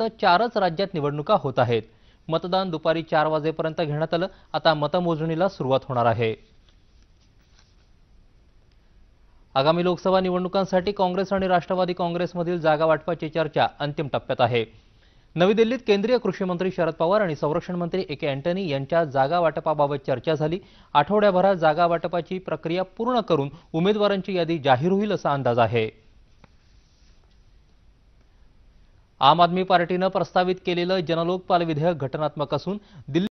फक्त चारच राज्यात निवडणुका होत आहेत मतदान दुपारी चार वाजेपर्यंत घेण्यात आलं आता मतमोजणीला सुरुवात होणार आहे आगामी लोकसभा निवडणुकांसाठी काँग्रेस आणि राष्ट्रवादी काँग्रेसमधील जागा वाटपाची चर्चा अंतिम टप्प्यात आहे नवी दिल्लीत केंद्रीय कृषी मंत्री शरद पवार आणि संरक्षण मंत्री ए के अँटनी यांच्या जागा वाटपाबाबत चर्चा झाली आठवड्याभरात जागा वाटपाची प्रक्रिया पूर्ण करून उमेदवारांची यादी जाहीर होईल असा अंदाज आहे आम आदमी पार्टीनं प्रस्तावित केलेलं जनलोकपाल विधेयक घटनात्मक असून दिल्ली